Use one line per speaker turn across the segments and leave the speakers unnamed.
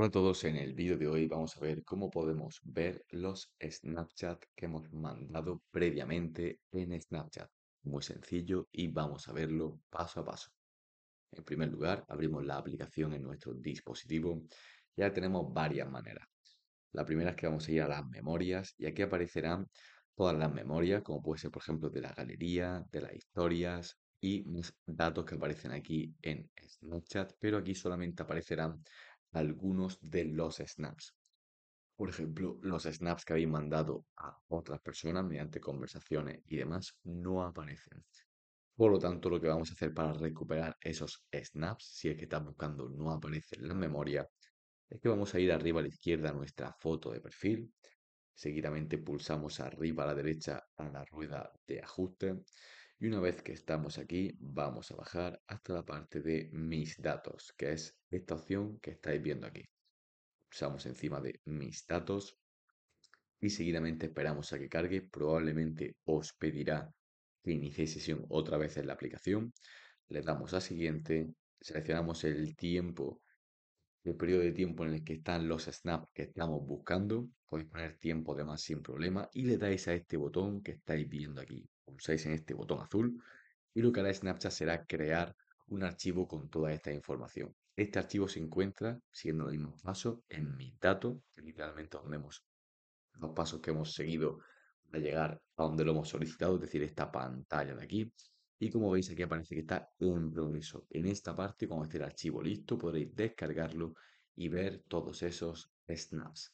Hola a todos, en el vídeo de hoy vamos a ver cómo podemos ver los Snapchat que hemos mandado previamente en Snapchat. Muy sencillo y vamos a verlo paso a paso. En primer lugar, abrimos la aplicación en nuestro dispositivo. Ya tenemos varias maneras. La primera es que vamos a ir a las memorias y aquí aparecerán todas las memorias, como puede ser por ejemplo de la galería, de las historias y datos que aparecen aquí en Snapchat, pero aquí solamente aparecerán algunos de los snaps. Por ejemplo, los snaps que habéis mandado a otras personas mediante conversaciones y demás no aparecen. Por lo tanto, lo que vamos a hacer para recuperar esos snaps, si es que está buscando no aparece en la memoria, es que vamos a ir arriba a la izquierda a nuestra foto de perfil. Seguidamente pulsamos arriba a la derecha a la rueda de ajuste y una vez que estamos aquí, vamos a bajar hasta la parte de mis datos, que es esta opción que estáis viendo aquí. Usamos encima de mis datos y seguidamente esperamos a que cargue. Probablemente os pedirá que iniciéis sesión otra vez en la aplicación. Le damos a siguiente, seleccionamos el tiempo el periodo de tiempo en el que están los snaps que estamos buscando. Podéis poner tiempo de más sin problema y le dais a este botón que estáis viendo aquí pulsáis en este botón azul y lo que hará Snapchat será crear un archivo con toda esta información. Este archivo se encuentra, siguiendo los mismos pasos, en Mi Dato. literalmente donde hemos los pasos que hemos seguido para llegar a donde lo hemos solicitado, es decir, esta pantalla de aquí. Y como veis aquí aparece que está en progreso. En esta parte, cuando esté el archivo listo, podréis descargarlo y ver todos esos snaps.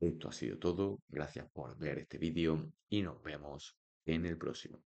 Esto ha sido todo. Gracias por ver este vídeo y nos vemos en el próximo.